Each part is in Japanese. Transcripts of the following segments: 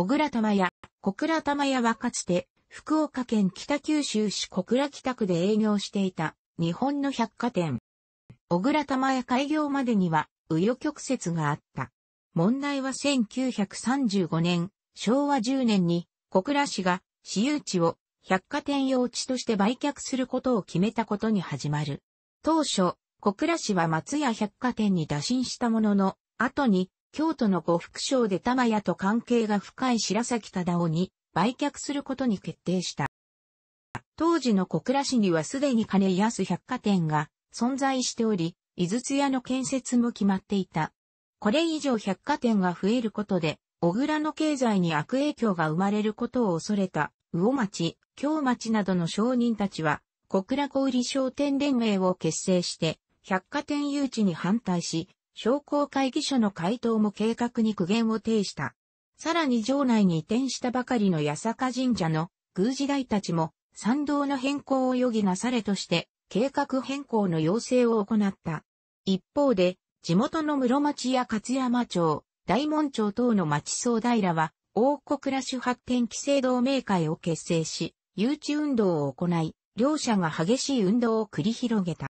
小倉玉屋、小倉玉屋はかつて、福岡県北九州市小倉北区で営業していた、日本の百貨店。小倉玉屋開業までには、紆余曲折があった。問題は1935年、昭和10年に、小倉市が、私有地を、百貨店用地として売却することを決めたことに始まる。当初、小倉市は松屋百貨店に打診したものの、後に京都の呉服商で玉屋と関係が深い白崎忠夫に売却することに決定した。当時の小倉市にはすでに金安百貨店が存在しており、井筒屋の建設も決まっていた。これ以上百貨店が増えることで、小倉の経済に悪影響が生まれることを恐れた、魚町、京町などの商人たちは、小倉小売商店連盟を結成して、百貨店誘致に反対し、商工会議所の回答も計画に苦言を呈した。さらに城内に移転したばかりの八坂神社の宮司代たちも参道の変更を余儀なされとして計画変更の要請を行った。一方で地元の室町や勝山町、大門町等の町総平は大国ッシュ発展規制同盟会を結成し、誘致運動を行い、両者が激しい運動を繰り広げた。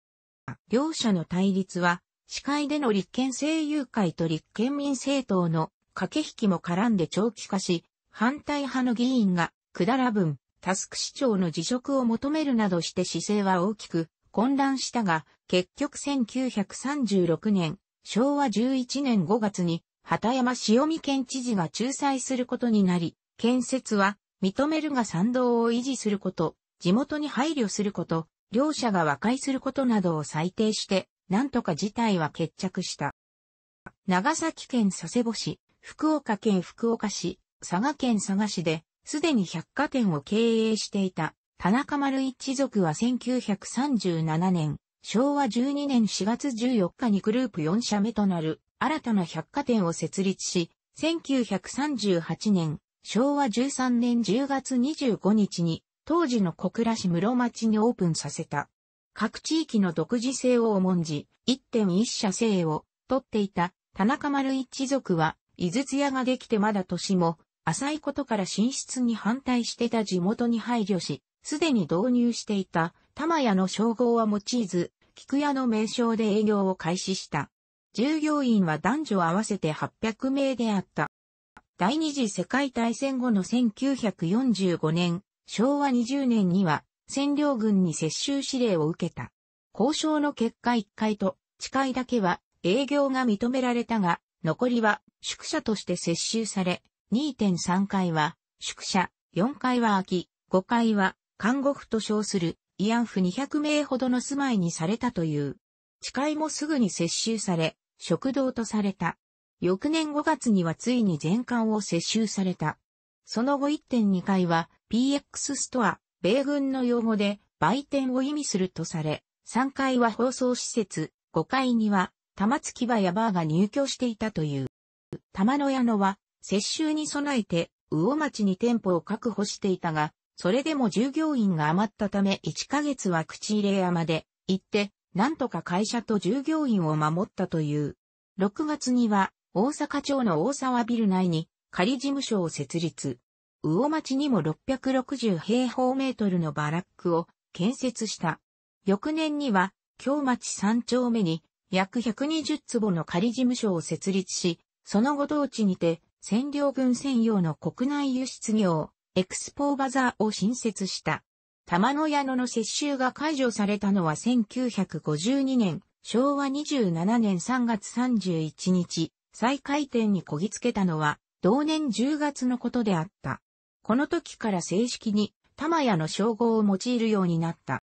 両者の対立は司会での立憲政友会と立憲民政党の駆け引きも絡んで長期化し、反対派の議員が、くだら分、タスク市長の辞職を求めるなどして姿勢は大きく混乱したが、結局1936年、昭和11年5月に、畑山塩見県知事が仲裁することになり、建設は認めるが賛同を維持すること、地元に配慮すること、両者が和解することなどを裁定して、なんとか事態は決着した。長崎県佐世保市、福岡県福岡市、佐賀県佐賀市で、すでに百貨店を経営していた、田中丸一族は1937年、昭和12年4月14日にグループ4社目となる、新たな百貨店を設立し、1938年、昭和13年10月25日に、当時の小倉市室町にオープンさせた。各地域の独自性を重んじ、1.1社制を取っていた田中丸一族は、井筒屋ができてまだ年も、浅いことから進出に反対してた地元に配慮し、すでに導入していた玉屋の称号は用いず、菊屋の名称で営業を開始した。従業員は男女合わせて800名であった。第二次世界大戦後の1945年、昭和20年には占領軍に接収指令を受けた。交渉の結果1階と地階だけは営業が認められたが、残りは宿舎として接収され、2.3階は宿舎、4階は空き、5階は看護婦と称する慰安婦200名ほどの住まいにされたという。地階もすぐに接収され、食堂とされた。翌年5月にはついに全館を接収された。その後1.2階は PX ストア、米軍の用語で売店を意味するとされ、3階は放送施設、5階には玉突き場やバーが入居していたという。玉野屋野は接収に備えて魚町に店舗を確保していたが、それでも従業員が余ったため1ヶ月は口入れ屋まで行って、なんとか会社と従業員を守ったという。6月には大阪町の大沢ビル内に仮事務所を設立。魚町にも660平方メートルのバラックを建設した。翌年には、京町三丁目に約120坪の仮事務所を設立し、その後同地にて、占領軍専用の国内輸出業、エクスポーバザーを新設した。玉野矢野の接収が解除されたのは1952年、昭和27年3月31日、再開店にこぎつけたのは、同年10月のことであった。この時から正式に玉屋の称号を用いるようになった。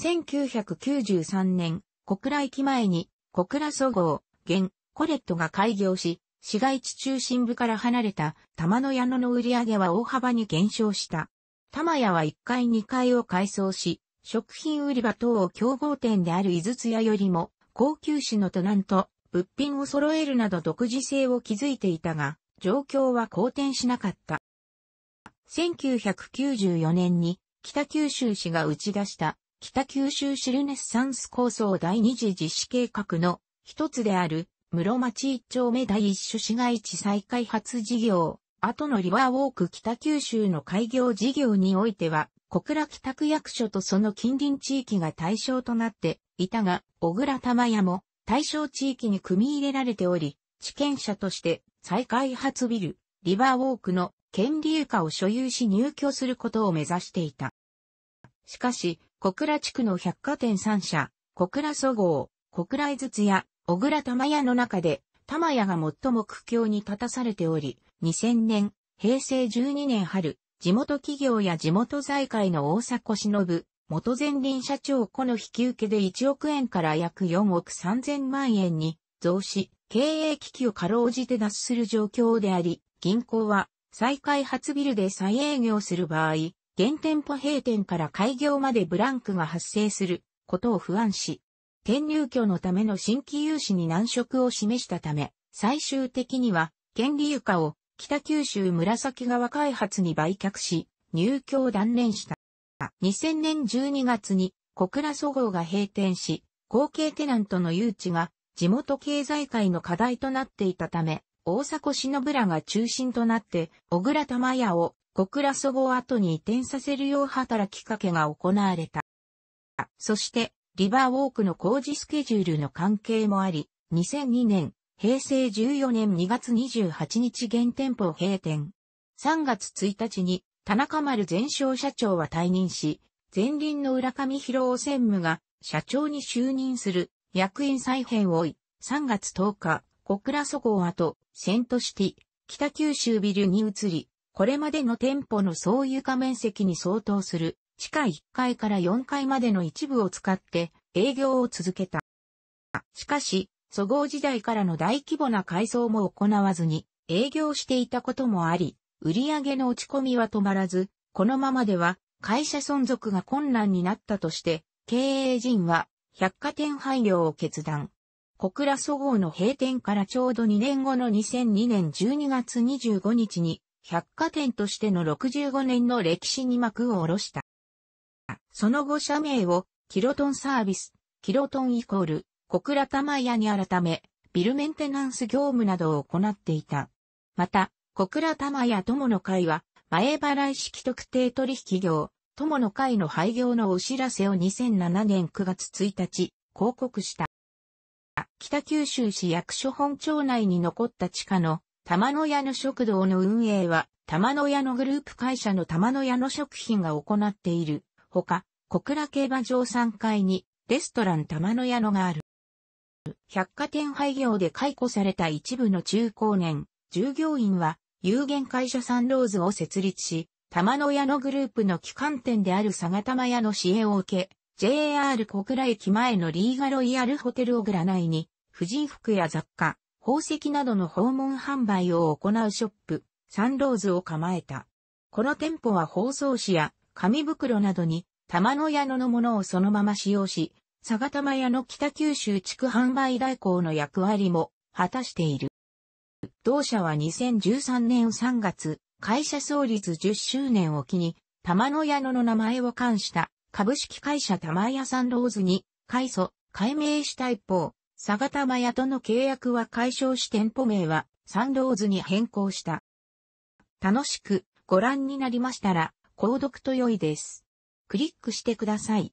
1993年、小倉駅前に小倉総合、現、コレットが開業し、市街地中心部から離れた玉の矢野の売り上げは大幅に減少した。玉屋は1階2階を改装し、食品売り場等を競合店である井筒屋よりも高級種のトナント、物品を揃えるなど独自性を築いていたが、状況は好転しなかった。1994年に北九州市が打ち出した北九州シルネッサンス構想第二次実施計画の一つである室町一丁目第一種市街地再開発事業、後のリバーウォーク北九州の開業事業においては、小倉北区役所とその近隣地域が対象となっていたが、小倉玉屋も対象地域に組み入れられており、地権者として再開発ビル、リバーウォークの権利床を所有し入居することを目指していた。しかし、小倉地区の百貨店三社、小倉総合、小倉井筒屋、小倉玉屋の中で、玉屋が最も苦境に立たされており、2000年、平成12年春、地元企業や地元財界の大迫忍、元前輪社長子の引き受けで1億円から約4億3000万円に増し、経営危機を過労じて脱する状況であり、銀行は再開発ビルで再営業する場合、現店舗閉店から開業までブランクが発生することを不安し、転入居のための新規融資に難色を示したため、最終的には、権利床を北九州紫川開発に売却し、入居を断念した。2000年12月に小倉総合が閉店し、後継テナントの誘致が地元経済界の課題となっていたため、大迫忍らが中心となって、小倉玉屋を小倉祖母跡に移転させるよう働きかけが行われた。そして、リバーウォークの工事スケジュールの関係もあり、2002年、平成14年2月28日現店舗閉店。3月1日に、田中丸前哨社長は退任し、前輪の浦上博夫専務が社長に就任する役員再編を追い、3月10日、小倉祖号う跡、セントシティ、北九州ビルに移り、これまでの店舗の総床面積に相当する地下1階から4階までの一部を使って営業を続けた。しかし、祖号時代からの大規模な改装も行わずに営業していたこともあり、売上の落ち込みは止まらず、このままでは会社存続が困難になったとして、経営陣は百貨店廃業を決断。小倉総合の閉店からちょうど2年後の2002年12月25日に、百貨店としての65年の歴史に幕を下ろした。その後社名を、キロトンサービス、キロトンイコール、小倉玉屋に改め、ビルメンテナンス業務などを行っていた。また、小倉玉屋友の会は、前払い式特定取引業、友の会の廃業のお知らせを2007年9月1日、広告した。北九州市役所本庁内に残った地下の玉野屋の食堂の運営は、玉野屋のグループ会社の玉野屋の食品が行っている。ほか、小倉競馬場3階に、レストラン玉野屋のがある。百貨店廃業で解雇された一部の中高年、従業員は、有限会社サンローズを設立し、玉野屋のグループの機関店である佐賀玉屋の支援を受け、JR 小倉駅前のリーガロイヤルホテルをグラに婦人服や雑貨、宝石などの訪問販売を行うショップ、サンローズを構えた。この店舗は包装紙や紙袋などに玉の矢野のものをそのまま使用し、佐賀玉屋の北九州地区販売代行の役割も果たしている。同社は2013年3月、会社創立10周年を機に、玉の矢野の名前を冠した株式会社玉屋サンローズに改祖、改名した一方、佐賀玉屋との契約は解消し店舗名はサンローズに変更した。楽しくご覧になりましたら、購読と良いです。クリックしてください。